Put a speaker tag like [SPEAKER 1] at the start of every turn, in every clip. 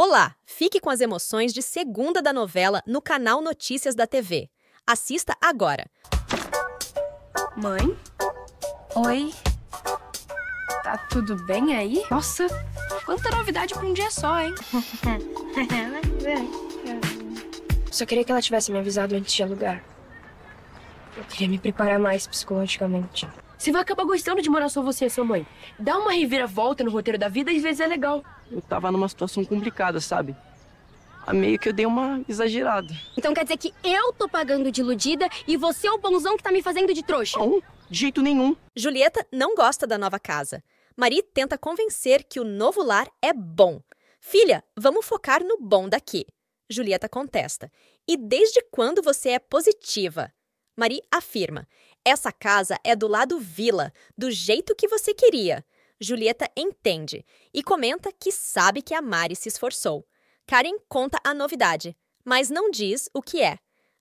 [SPEAKER 1] Olá! Fique com as emoções de segunda da novela no canal Notícias da TV. Assista agora. Mãe? Oi? Tá tudo bem aí? Nossa, quanta novidade pra um dia só, hein? Só queria que ela tivesse me avisado antes de alugar. Eu queria me preparar mais psicologicamente. Você vai acabar gostando de morar só você e sua mãe. Dá uma reviravolta no roteiro da vida, às vezes é legal. Eu tava numa situação complicada, sabe? A ah, meio que eu dei uma exagerada. Então quer dizer que eu tô pagando de iludida e você é o bonzão que tá me fazendo de trouxa? Não, de jeito nenhum. Julieta não gosta da nova casa. Marie tenta convencer que o novo lar é bom. Filha, vamos focar no bom daqui. Julieta contesta. E desde quando você é positiva? Marie afirma. Essa casa é do lado vila, do jeito que você queria. Julieta entende e comenta que sabe que a Mari se esforçou. Karen conta a novidade, mas não diz o que é.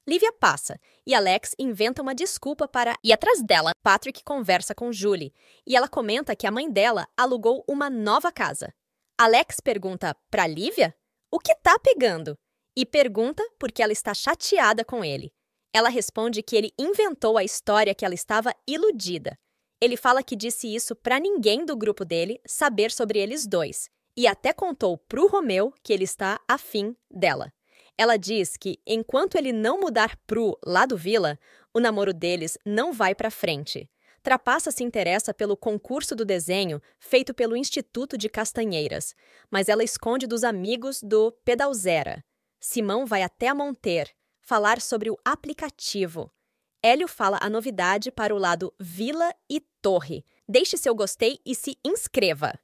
[SPEAKER 1] Lívia passa e Alex inventa uma desculpa para ir atrás dela. Patrick conversa com Julie e ela comenta que a mãe dela alugou uma nova casa. Alex pergunta para Lívia o que tá pegando e pergunta porque ela está chateada com ele. Ela responde que ele inventou a história que ela estava iludida. Ele fala que disse isso para ninguém do grupo dele saber sobre eles dois e até contou pro Romeu que ele está afim dela. Ela diz que enquanto ele não mudar pro lá do Vila, o namoro deles não vai para frente. Trapassa se interessa pelo concurso do desenho feito pelo Instituto de Castanheiras, mas ela esconde dos amigos do Pedalzera. Simão vai até a Monter falar sobre o aplicativo. Hélio fala a novidade para o lado Vila e Torre. Deixe seu gostei e se inscreva!